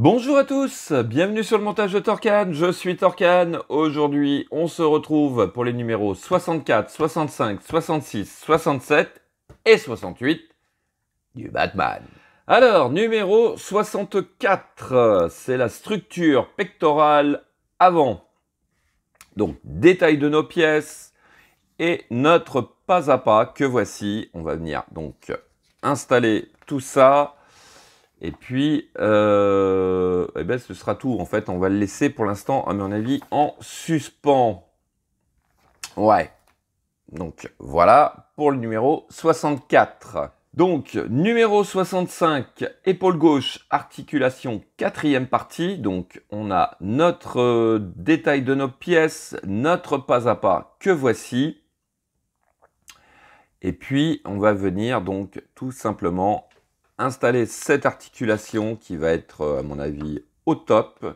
Bonjour à tous, bienvenue sur le montage de Torcan, je suis Torcan. Aujourd'hui, on se retrouve pour les numéros 64, 65, 66, 67 et 68 du Batman. Alors, numéro 64, c'est la structure pectorale avant. Donc, détail de nos pièces et notre pas à pas que voici. On va venir donc installer tout ça et puis, euh, eh ben, ce sera tout. En fait, on va le laisser pour l'instant, à mon avis, en suspens. Ouais. Donc, voilà pour le numéro 64. Donc, numéro 65, épaule gauche, articulation, quatrième partie. Donc, on a notre euh, détail de nos pièces, notre pas à pas que voici. Et puis, on va venir donc tout simplement installer cette articulation qui va être, euh, à mon avis, au top.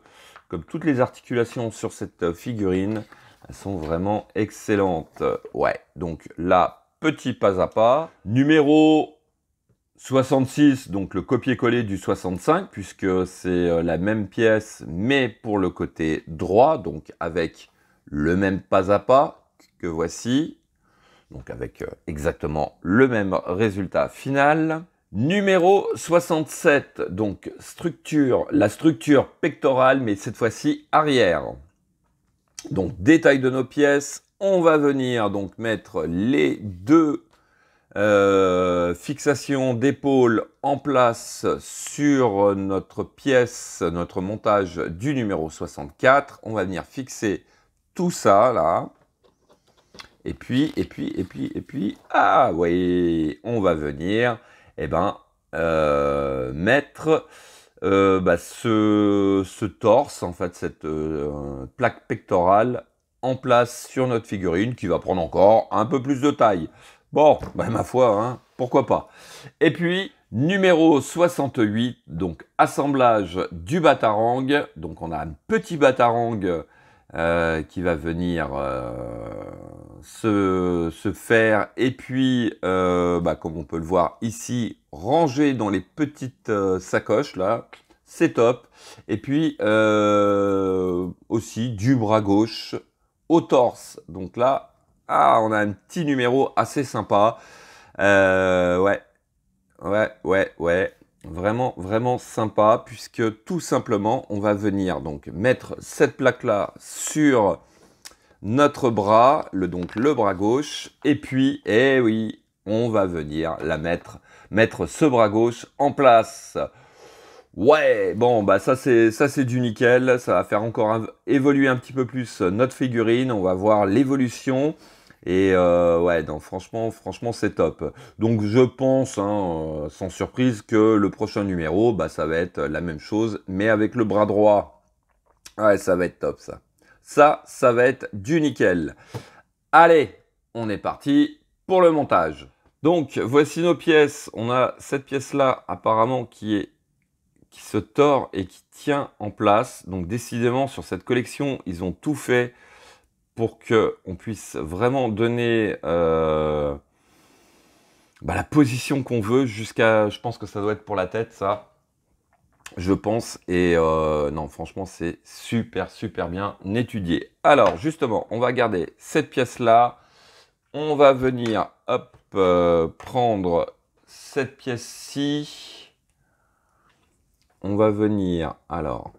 Comme toutes les articulations sur cette euh, figurine, elles sont vraiment excellentes. Ouais, donc là, petit pas à pas. Numéro 66, donc le copier-coller du 65, puisque c'est euh, la même pièce, mais pour le côté droit, donc avec le même pas à pas que voici, donc avec exactement le même résultat final. Numéro 67, donc structure, la structure pectorale, mais cette fois-ci arrière. Donc détail de nos pièces, on va venir donc mettre les deux euh, fixations d'épaule en place sur notre pièce, notre montage du numéro 64. On va venir fixer tout ça là. Et puis, et puis, et puis, et puis, ah oui, on va venir et eh ben, euh, mettre euh, bah, ce, ce, torse, en fait, cette euh, plaque pectorale en place sur notre figurine qui va prendre encore un peu plus de taille. Bon, bah, ma foi, hein, pourquoi pas. Et puis, numéro 68, donc assemblage du batarang. Donc on a un petit batarang qui va venir se, faire et puis, euh, bah, comme on peut le voir ici, ranger dans les petites euh, sacoches là. C'est top. Et puis euh, aussi du bras gauche au torse. Donc là, ah, on a un petit numéro assez sympa. ouais, ouais, ouais, ouais vraiment vraiment sympa puisque tout simplement on va venir donc mettre cette plaque là sur notre bras, donc le bras gauche, et puis, eh oui, on va venir la mettre, mettre ce bras gauche en place. Ouais, bon, bah ça c'est ça c'est du nickel, ça va faire encore évoluer un petit peu plus euh, notre figurine, on va voir l'évolution. Et euh, ouais, donc franchement, franchement, c'est top. Donc je pense, hein, euh, sans surprise, que le prochain numéro, bah, ça va être la même chose, mais avec le bras droit. Ouais, ça va être top ça. Ça, ça va être du nickel. Allez, on est parti pour le montage. Donc voici nos pièces. On a cette pièce là apparemment qui est qui se tord et qui tient en place. Donc décidément sur cette collection, ils ont tout fait pour que puisse vraiment donner euh, bah, la position qu'on veut jusqu'à. Je pense que ça doit être pour la tête ça je pense. Et euh, non, franchement, c'est super, super bien étudié. Alors, justement, on va garder cette pièce-là. On va venir, hop, euh, prendre cette pièce-ci. On va venir, alors,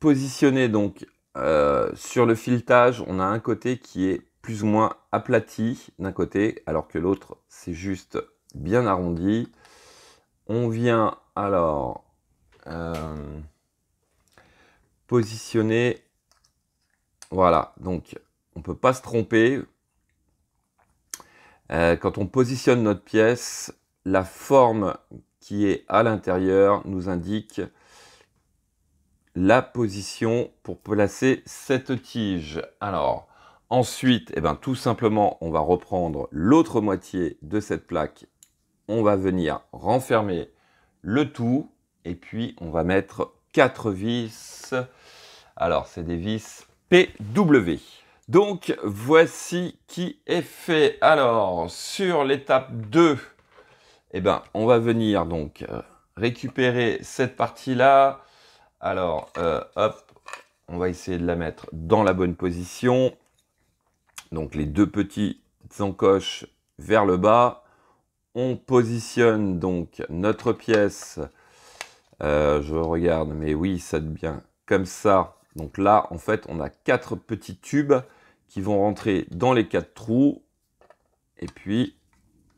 positionner donc euh, sur le filetage. On a un côté qui est plus ou moins aplati d'un côté, alors que l'autre, c'est juste bien arrondi. On vient alors euh, positionner. Voilà, donc on ne peut pas se tromper. Euh, quand on positionne notre pièce, la forme qui est à l'intérieur nous indique la position pour placer cette tige. Alors, ensuite, et eh ben, tout simplement, on va reprendre l'autre moitié de cette plaque. On va venir renfermer le tout et puis, on va mettre quatre vis. Alors, c'est des vis PW. Donc, voici qui est fait. Alors, sur l'étape 2, et eh ben, on va venir donc euh, récupérer cette partie-là. Alors, euh, hop, on va essayer de la mettre dans la bonne position. Donc, les deux petites encoches vers le bas. On positionne donc notre pièce euh, je regarde, mais oui, ça devient comme ça. Donc là, en fait, on a quatre petits tubes qui vont rentrer dans les quatre trous. Et puis,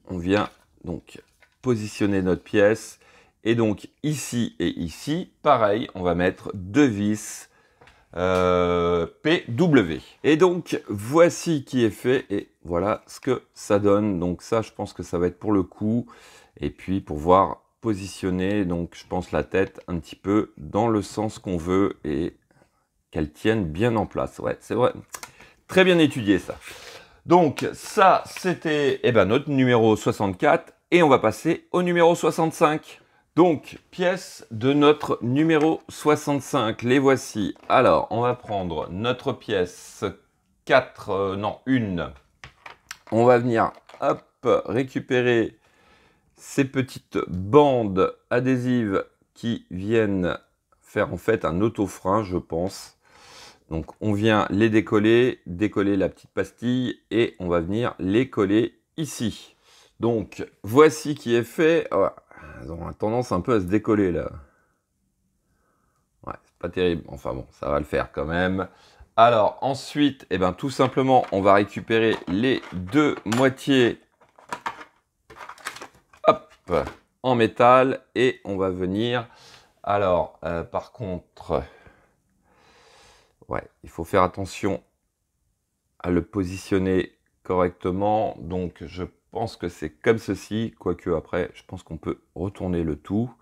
on vient donc positionner notre pièce. Et donc ici et ici, pareil, on va mettre deux vis euh, PW. Et donc voici qui est fait et voilà ce que ça donne. Donc ça, je pense que ça va être pour le coup. Et puis pour voir positionner, donc je pense la tête un petit peu dans le sens qu'on veut et qu'elle tienne bien en place. Ouais, c'est vrai. Très bien étudié ça. Donc ça, c'était eh ben, notre numéro 64 et on va passer au numéro 65. Donc, pièce de notre numéro 65, les voici. Alors, on va prendre notre pièce 4, euh, non, 1. On va venir, hop, récupérer ces petites bandes adhésives qui viennent faire en fait un autofrein, je pense. Donc on vient les décoller, décoller la petite pastille et on va venir les coller ici. Donc voici qui est fait. Oh, elles ont tendance un peu à se décoller là. Ouais, c'est pas terrible. Enfin bon, ça va le faire quand même. Alors ensuite, eh ben, tout simplement, on va récupérer les deux moitiés en métal et on va venir. Alors, euh, par contre, ouais, il faut faire attention à le positionner correctement. Donc, je pense que c'est comme ceci, quoique après, je pense qu'on peut retourner le tout.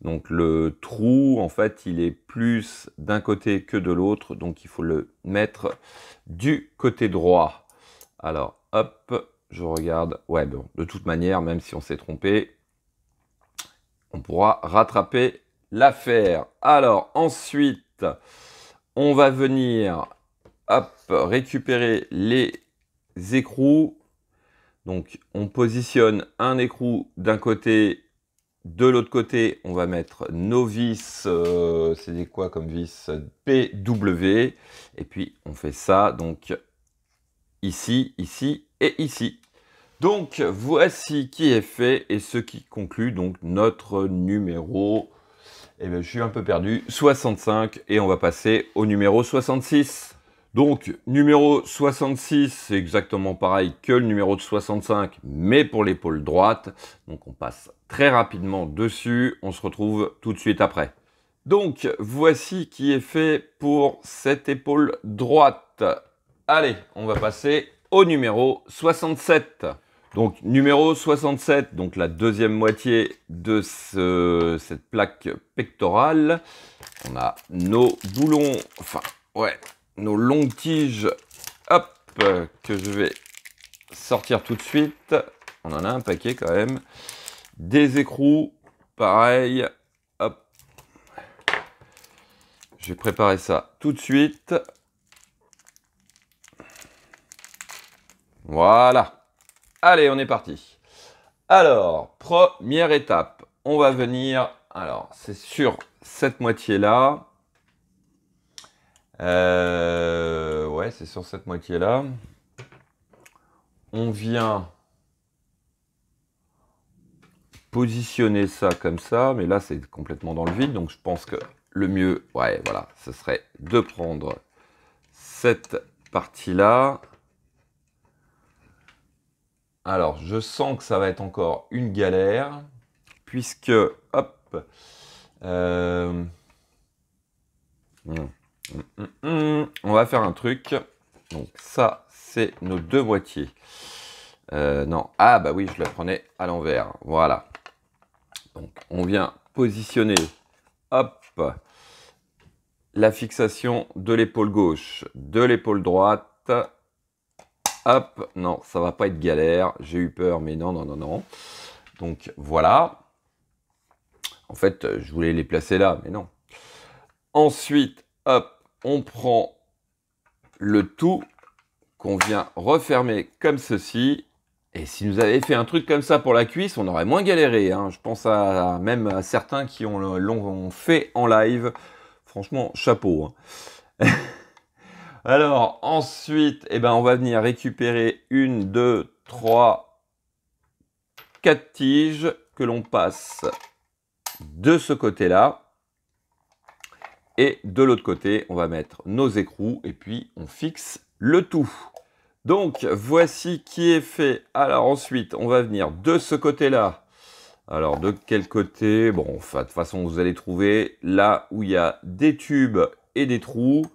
Donc, le trou, en fait, il est plus d'un côté que de l'autre. Donc, il faut le mettre du côté droit. Alors, hop, je regarde. Ouais, bon, de toute manière, même si on s'est trompé, on pourra rattraper l'affaire. Alors ensuite, on va venir hop, récupérer les écrous. Donc on positionne un écrou d'un côté, de l'autre côté, on va mettre nos vis, euh, c'est des quoi comme vis PW. Et puis on fait ça, donc ici, ici et ici. Donc voici qui est fait et ce qui conclut donc notre numéro. Eh bien, je suis un peu perdu. 65 et on va passer au numéro 66. Donc numéro 66, c'est exactement pareil que le numéro de 65, mais pour l'épaule droite. Donc on passe très rapidement dessus. On se retrouve tout de suite après. Donc voici qui est fait pour cette épaule droite. Allez, on va passer au numéro 67. Donc numéro 67, donc la deuxième moitié de cette plaque pectorale. On a nos boulons, enfin ouais, nos longues tiges, hop, que je vais sortir tout de suite. On en a un paquet quand même. Des écrous, pareil, hop. Je vais préparer ça tout de suite. Voilà. Allez, on est parti. Alors, première étape, on va venir, alors c'est sur cette moitié-là. Euh, ouais, c'est sur cette moitié-là. On vient positionner ça comme ça, mais là c'est complètement dans le vide, donc je pense que le mieux, ouais, voilà, ce serait de prendre cette partie-là, alors, je sens que ça va être encore une galère, puisque, hop, euh, hmm, hmm, hmm, on va faire un truc. Donc ça, c'est nos deux boîtiers. Euh, non, ah bah oui, je la prenais à l'envers. Voilà. Donc, on vient positionner, hop, la fixation de l'épaule gauche, de l'épaule droite, Hop, non, ça va pas être galère. J'ai eu peur, mais non, non, non, non. Donc voilà. En fait, je voulais les placer là, mais non. Ensuite, hop, on prend le tout qu'on vient refermer comme ceci. Et si nous avions fait un truc comme ça pour la cuisse, on aurait moins galéré. Hein. Je pense à, même à certains qui l'ont fait en live. Franchement, chapeau. Hein. Alors ensuite, eh ben, on va venir récupérer une, deux, trois, quatre tiges que l'on passe de ce côté-là. Et de l'autre côté, on va mettre nos écrous et puis on fixe le tout. Donc voici qui est fait. Alors ensuite, on va venir de ce côté-là. Alors de quel côté Bon, de toute façon, vous allez trouver là où il y a des tubes et des trous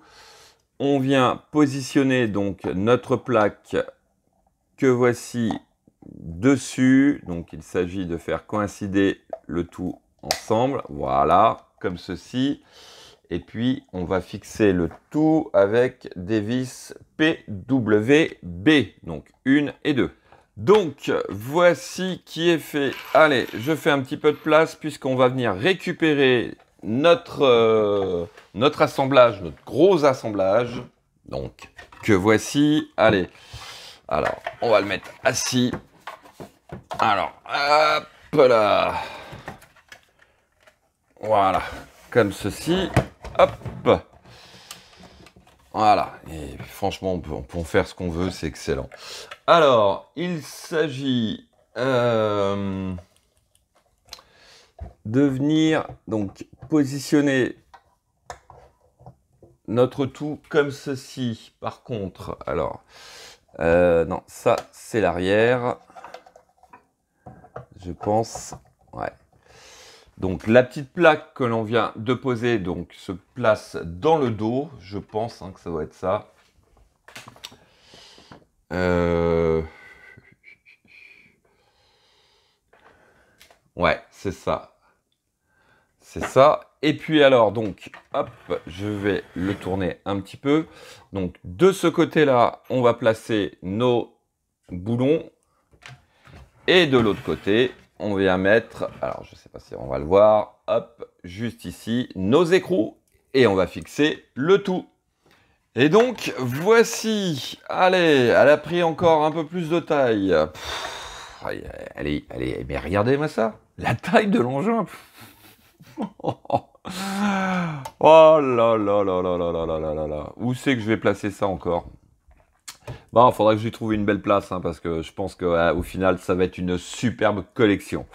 on vient positionner donc notre plaque que voici dessus. Donc il s'agit de faire coïncider le tout ensemble. Voilà, comme ceci. Et puis on va fixer le tout avec des vis PWB, donc une et deux. Donc voici qui est fait. Allez, je fais un petit peu de place puisqu'on va venir récupérer notre, euh, notre assemblage, notre gros assemblage, donc, que voici. Allez, alors, on va le mettre assis. Alors, hop là. Voilà, comme ceci. Hop. Voilà, et franchement, on peut, on peut en faire ce qu'on veut, c'est excellent. Alors, il s'agit... Euh, de venir donc positionner notre tout comme ceci. Par contre, alors, euh, non, ça c'est l'arrière. Je pense, ouais. Donc la petite plaque que l'on vient de poser donc se place dans le dos. Je pense hein, que ça doit être ça. Euh, C'est ça. C'est ça. Et puis alors, donc, hop, je vais le tourner un petit peu. Donc, de ce côté-là, on va placer nos boulons. Et de l'autre côté, on vient mettre, alors je ne sais pas si on va le voir, hop, juste ici, nos écrous. Et on va fixer le tout. Et donc, voici, allez, elle a pris encore un peu plus de taille. allez, allez, mais regardez-moi ça. La taille de l'engin oh, là là là là là là là là là là Où c'est que je vais placer ça encore Bon, bah, il faudra que j'y trouve une belle place, hein, parce que je pense qu'au final, ça va être une superbe collection.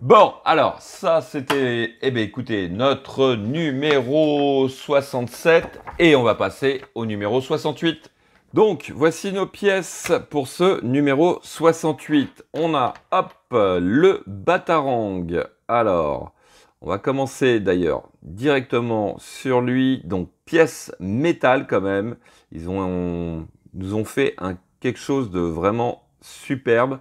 Bon, alors, ça, c'était, eh bien, écoutez, notre numéro 67, et on va passer au numéro 68. Donc, voici nos pièces pour ce numéro 68. On a, hop, le Batarang. Alors, on va commencer d'ailleurs directement sur lui. Donc, pièce métal quand même. Ils ont, nous ont fait quelque chose de vraiment superbe,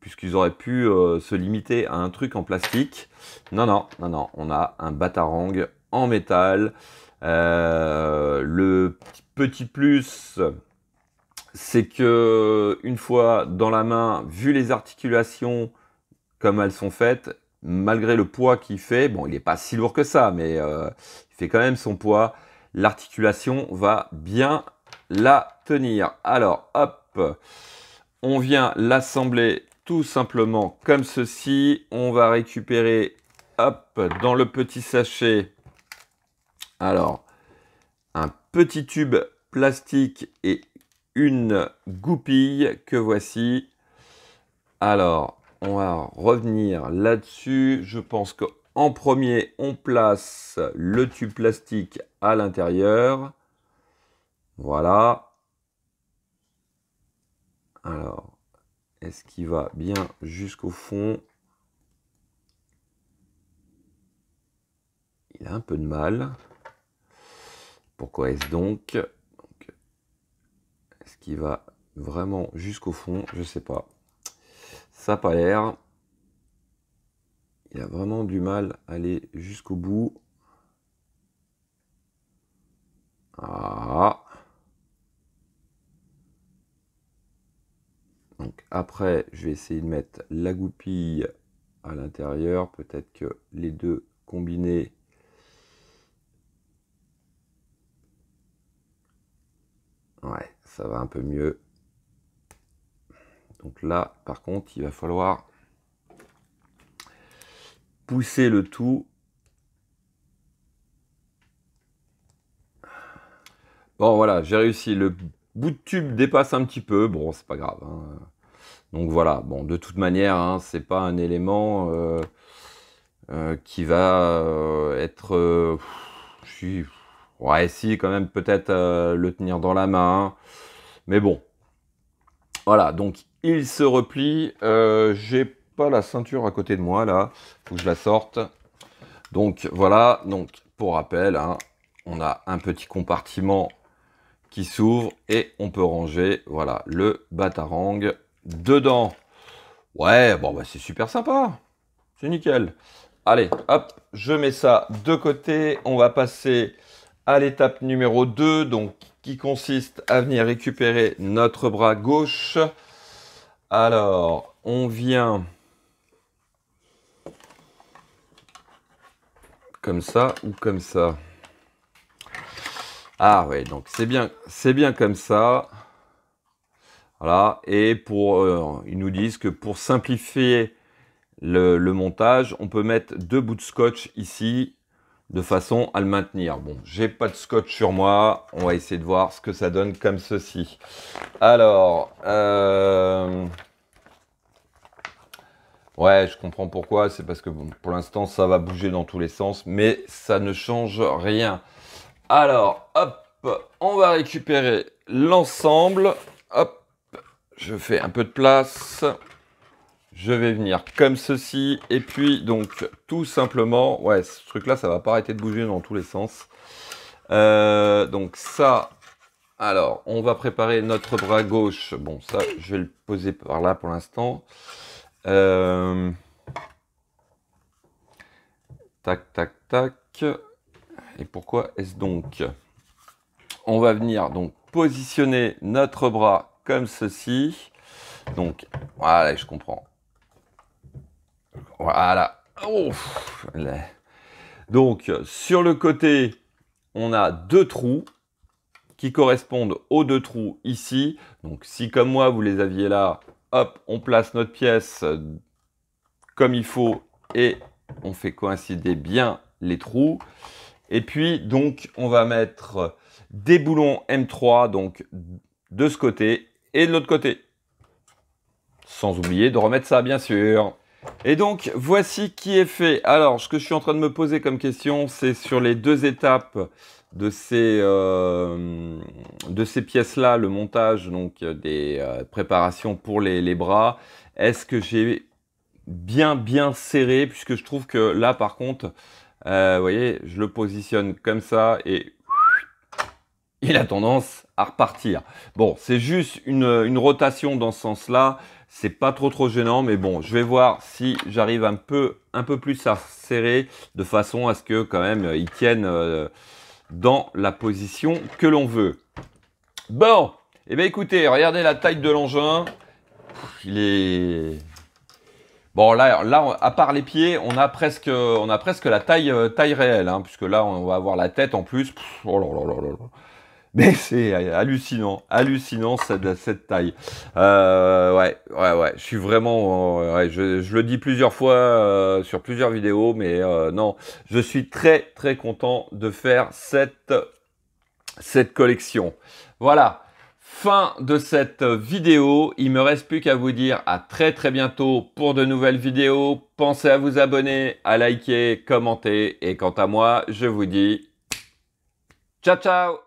puisqu'ils auraient pu euh, se limiter à un truc en plastique. Non, non, non, non. On a un Batarang en métal. Euh, le petit plus c'est que une fois dans la main, vu les articulations comme elles sont faites, malgré le poids qu'il fait, bon, il n'est pas si lourd que ça, mais euh, il fait quand même son poids. L'articulation va bien la tenir. Alors, hop, on vient l'assembler tout simplement comme ceci. On va récupérer, hop, dans le petit sachet, alors, un petit tube plastique et une goupille que voici. Alors, on va revenir là-dessus. Je pense qu'en premier, on place le tube plastique à l'intérieur. Voilà. Alors, est-ce qu'il va bien jusqu'au fond Il a un peu de mal. Pourquoi est-ce donc va vraiment jusqu'au fond, je sais pas. Ça pas l'air. Il a vraiment du mal à aller jusqu'au bout. Ah. Donc après, je vais essayer de mettre la goupille à l'intérieur. Peut-être que les deux combinés Ouais, ça va un peu mieux. Donc là, par contre, il va falloir pousser le tout. Bon, voilà, j'ai réussi. Le bout de tube dépasse un petit peu. Bon, c'est pas grave. Hein. Donc voilà, bon, de toute manière, hein, c'est pas un élément euh, euh, qui va euh, être... Ouais, si, quand même, peut-être euh, le tenir dans la main. Mais bon. Voilà, donc il se replie. Je euh, J'ai pas la ceinture à côté de moi, là. Faut que je la sorte. Donc voilà, donc pour rappel, hein, on a un petit compartiment qui s'ouvre et on peut ranger, voilà, le Batarang dedans. Ouais, bon, bah, c'est super sympa. C'est nickel. Allez, hop, je mets ça de côté. On va passer à l'étape numéro 2, donc qui consiste à venir récupérer notre bras gauche. Alors, on vient comme ça ou comme ça. Ah oui donc c'est bien, c'est bien comme ça. Voilà, et pour, euh, ils nous disent que pour simplifier le, le montage, on peut mettre deux bouts de scotch ici de façon à le maintenir. Bon, j'ai pas de scotch sur moi. On va essayer de voir ce que ça donne comme ceci. Alors, euh, ouais, je comprends pourquoi. C'est parce que pour l'instant, ça va bouger dans tous les sens, mais ça ne change rien. Alors, hop, on va récupérer l'ensemble. Hop, je fais un peu de place je vais venir comme ceci. Et puis, donc, tout simplement, ouais, ce truc-là, ça va pas arrêter de bouger dans tous les sens. Euh, donc ça, alors, on va préparer notre bras gauche. Bon, ça, je vais le poser par là pour l'instant. Euh, tac, tac, tac. Et pourquoi est-ce donc On va venir donc positionner notre bras comme ceci. Donc, voilà, je comprends. Voilà. Oh, donc, sur le côté, on a deux trous qui correspondent aux deux trous ici. Donc, si comme moi, vous les aviez là, hop, on place notre pièce comme il faut et on fait coïncider bien les trous. Et puis, donc, on va mettre des boulons M3, donc de ce côté et de l'autre côté. Sans oublier de remettre ça, bien sûr. Et donc, voici qui est fait. Alors, ce que je suis en train de me poser comme question, c'est sur les deux étapes de ces, euh, pièces-là, le montage donc des euh, préparations pour les, bras, est-ce que j'ai bien bien serré puisque je trouve que là par contre, euh, vous voyez, je le positionne comme ça et il a tendance à repartir. Bon, c'est juste une rotation dans ce sens-là. C'est pas trop trop gênant, mais bon, je vais voir si j'arrive un peu, un peu plus à serrer de façon à ce que quand même euh, ils tiennent euh, dans la position que l'on veut. Bon, et eh bien écoutez, regardez la taille de l'engin. Il est Bon, là, là, à part les pieds, on a presque, on a presque la taille, euh, taille réelle, hein, puisque là, on va avoir la tête en plus. là oh là là là Mais c'est euh, hallucinant, hallucinant cette, taille. Euh, ouais, ouais, ouais. Je suis vraiment, euh, je, le dis plusieurs fois sur plusieurs vidéos, mais non, je suis très très content de faire cette cette collection. Voilà. Fin de cette vidéo. Il me reste plus qu'à vous dire à très très bientôt pour de nouvelles vidéos. Pensez à vous abonner, à liker, commenter. Et quant à moi, je vous dis ciao ciao